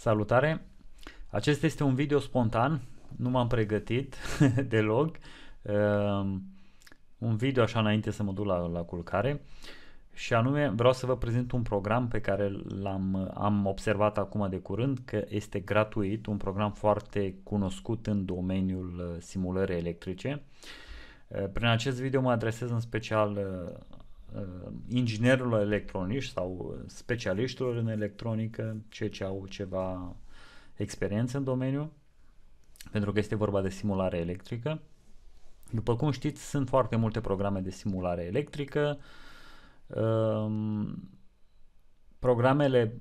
Salutare! Acesta este un video spontan, nu m-am pregătit deloc. Um, un video așa înainte să mă duc la, la culcare și anume vreau să vă prezint un program pe care l-am am observat acum de curând că este gratuit, un program foarte cunoscut în domeniul uh, simulării electrice. Uh, prin acest video mă adresez în special uh, Uh, inginerilor electronic sau specialiștilor în electronică, cei ce au ceva experiență în domeniu, pentru că este vorba de simulare electrică. După cum știți, sunt foarte multe programe de simulare electrică. Um, programele,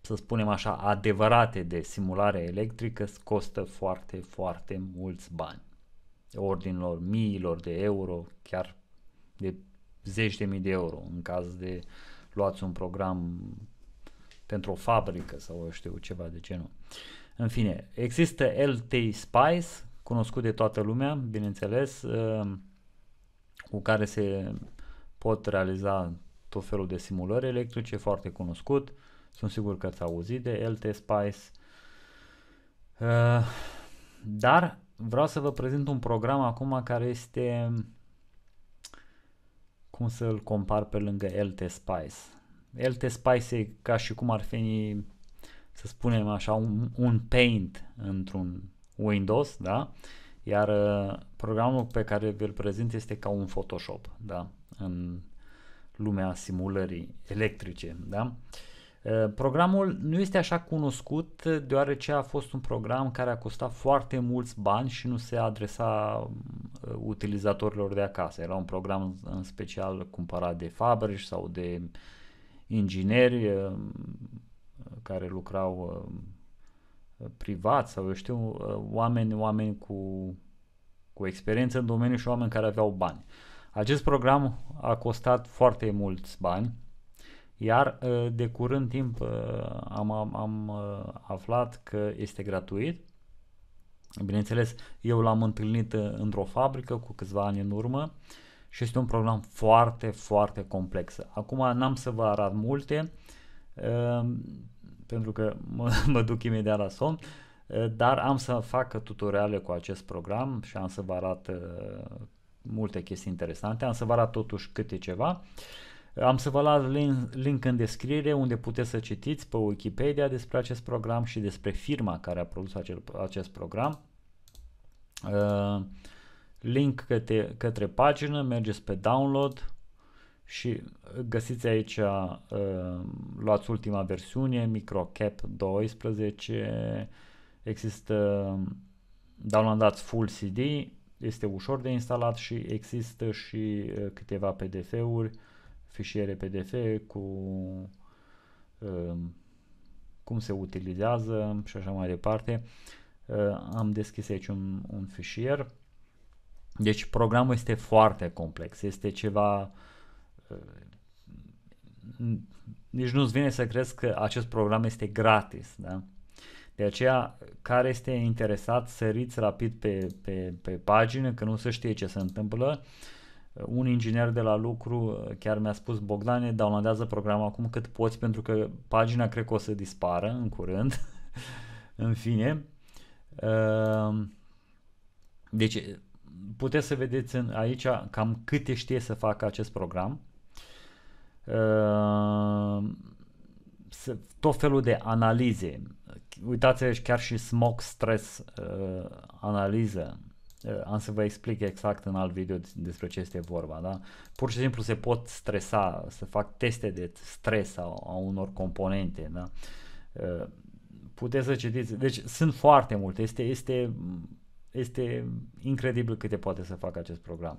să spunem așa, adevărate de simulare electrică costă foarte, foarte mulți bani. Ordinilor miilor de euro, chiar de zeci de mii de euro în caz de luați un program pentru o fabrică sau eu știu ceva de genul. În fine, există LT Spice, cunoscut de toată lumea, bineînțeles, uh, cu care se pot realiza tot felul de simulări electrice, foarte cunoscut. Sunt sigur că ați auzit de LT Spice. Uh, dar vreau să vă prezint un program acum care este cum să-l compar pe lângă LT Spice. LT Spice e ca și cum ar fi, să spunem așa, un, un paint într-un Windows, da? Iar uh, programul pe care vi-l prezint este ca un Photoshop, da? În lumea simulării electrice, da? Uh, programul nu este așa cunoscut deoarece a fost un program care a costat foarte mulți bani și nu se adresa Uh, utilizatorilor de acasă. Era un program în special cumpărat de fabrici sau de ingineri uh, care lucrau uh, privat sau eu știu, oameni, oameni cu, cu experiență în domeniu și oameni care aveau bani. Acest program a costat foarte mulți bani, iar de curând timp am, am aflat că este gratuit Bineînțeles, eu l-am întâlnit uh, într-o fabrică cu câțiva ani în urmă și este un program foarte, foarte complex. Acum n-am să vă arăt multe, uh, pentru că mă, mă duc imediat la somn, uh, dar am să fac tutoriale cu acest program și am să vă arăt multe chestii interesante, am să vă arăt totuși câte ceva. Am să vă las link în descriere unde puteți să citiți pe Wikipedia despre acest program și despre firma care a produs acel, acest program. Uh, link către, către pagină, mergeți pe download și găsiți aici, uh, luați ultima versiune, MicroCap 12, există, downloadați full CD, este ușor de instalat și există și uh, câteva PDF-uri fișiere PDF cu um, cum se utilizează și așa mai departe. Uh, am deschis aici un, un fișier. Deci programul este foarte complex, este ceva uh, nici nu-ți vine să crezi că acest program este gratis, da? De aceea, care este interesat, săriți rapid pe, pe, pe pagină, că nu se știe ce se întâmplă. Uh, un inginer de la lucru uh, chiar mi-a spus Bogdane, downloadează programul acum cât poți pentru că pagina cred că o să dispară în curând. în fine. Ehm, deci puteți să vedeți aici cam câte știe să facă acest program. Ehm, tot felul de analize. Uitați-vă chiar și smoke stress uh, analiză Uh, am să vă explic exact în alt video despre ce este vorba, da? Pur și simplu se pot stresa, să fac teste de stres a, a unor componente, da? Uh, puteți să citiți, deci sunt foarte multe, este, este, este incredibil câte poate să facă acest program.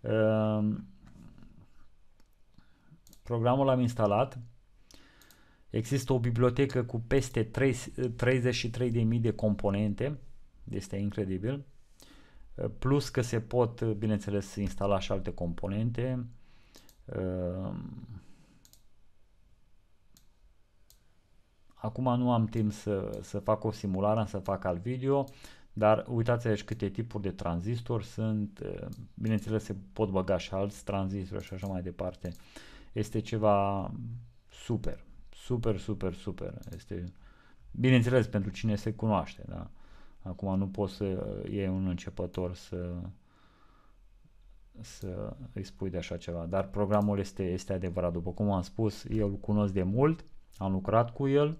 Uh, programul l-am instalat, există o bibliotecă cu peste 33.000 de componente, este incredibil Uh, plus că se pot, uh, bineînțeles, instala și alte componente. Uh, acum nu am timp să, să fac o simulare, să fac al video, dar uitați aici câte tipuri de tranzistori sunt, bineînțeles se pot băga și alți tranzistori și așa mai departe. Este ceva super, super, super, super. Este, bineînțeles, pentru cine se cunoaște, da? Acum nu poți să iei un începător să, să îi spui de așa ceva, dar programul este, este adevărat. După cum am spus, eu îl cunosc de mult, am lucrat cu el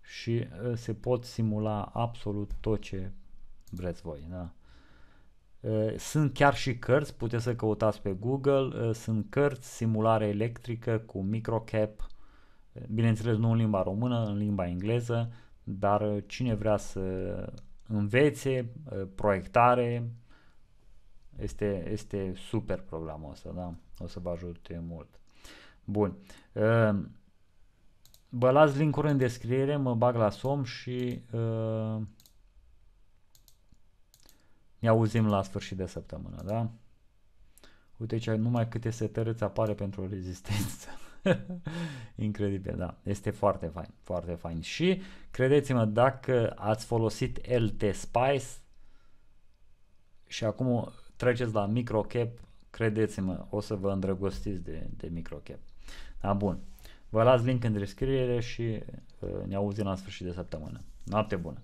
și uh, se pot simula absolut tot ce vreți voi. Da? Uh, sunt chiar și cărți, puteți să căutați pe Google, uh, sunt cărți, simulare electrică cu microcap, bineînțeles nu în limba română, în limba engleză, dar uh, cine vrea să învețe uh, proiectare, este, este super programul ăsta, da? O să vă ajute mult. Bun. Uh, vă las link în descriere, mă bag la som și ne auzim la sfârșit de săptămână, da? Uite ce numai câte setări apare pentru rezistență. Incredibil, da. Este foarte fain, foarte fain. Și credeți-mă, dacă ați folosit LT Spice și acum treceți la microcap, credeți-mă, o să vă îndrăgostiți de, de microcap. Da, bun. Vă las link în descriere și uh, ne auzim la sfârșit de săptămână. Noapte bună!